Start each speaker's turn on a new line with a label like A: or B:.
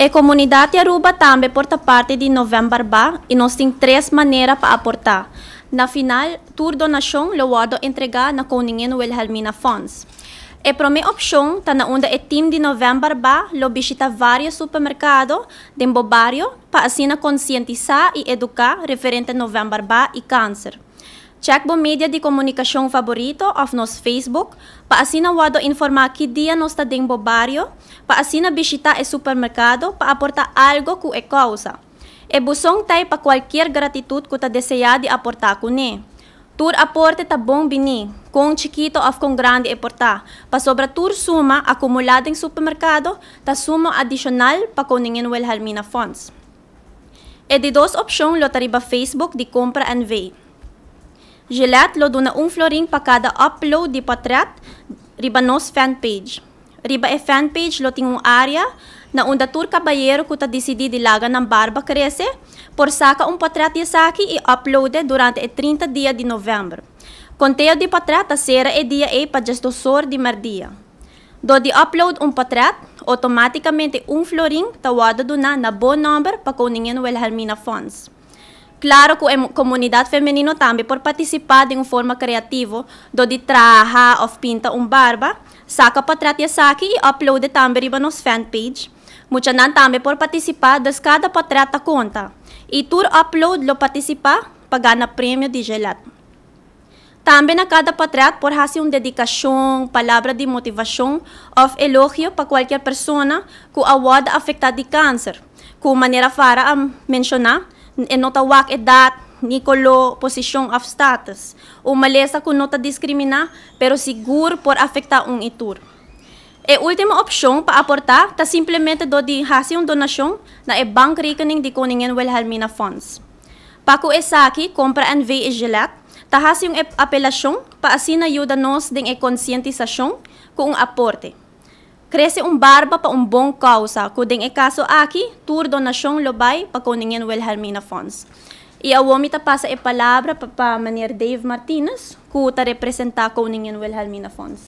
A: A comunidade Aruba também porta parte de November Bar e nós temos três maneiras para aportar. Na final, toda donação levada entregar na Coninha Wilhelmina Fons. A primeira opção, está na onda o time de November Bar lo visita vários supermercados de Bobario para assim conscientizar e educar referente a November Bar e câncer. Check bo média de comunicação favorito of nos Facebook para asina wado que dia nos tá dentro do barrio para asina visitar o supermercado para aportar algo que é causa. E busong tay qualquer gratitud que ta desejado de aporta ku ne. Tur aporte ta bom bini, com chiquito of com grande e Para sobre tur suma acumulada em supermercado ta suma adicional para koningin wel halmina fonts. E de duas opções lotariba Facebook de compra and vay. Gillette lo do na un florin pa kada upload di patrat riba nos fan page. Riba e fan page lo tingung area na unda tur caballero kuta decidi dilaga ng barba cresce por saca un patrat di saki e uploade durante e 30 dia de novembro. Conteo di patrat a sera e dia e pa gestosor di mardia. Do di upload un patrat, automaticamente un florin tawada do na na bon number pa kuningin Wilhelmina Fonds. Claro que a comunidade feminina também por participar de uma forma criativa, do de traja ou pinta um barba, saca para tratar saque e upload também para nossa fanpage. Muita não também por participar das cada patrata conta. E tur upload lo participar para ganhar prêmio de gelado Também na cada patrato por fazer uma dedicação, palavra de motivação ou elogio para qualquer pessoa que a awarda afetada de câncer. Com maneira a mencionar, nota wak edad, Nicolo posisyon of status. O malesa com nota discriminar, pero sigur por afectar um itur. E ultima opsyon pa aportar ta simplemente do di fazer uma donação na e bank reckoning di Koningen Wilhelmina Funds. Paco Esaki compra NV e, e ta hasi fazer uma apelação para assim ajuda nos ding e conscientização com um aporte. crece um barba para um bom causa, caso kuding ikaso aki, tur para lobay, pakuningin Wilhelmina Fons. Iawomita passa a palavra para a Manier Dave Martinez, kuta representa kuningin Wilhelmina Fons.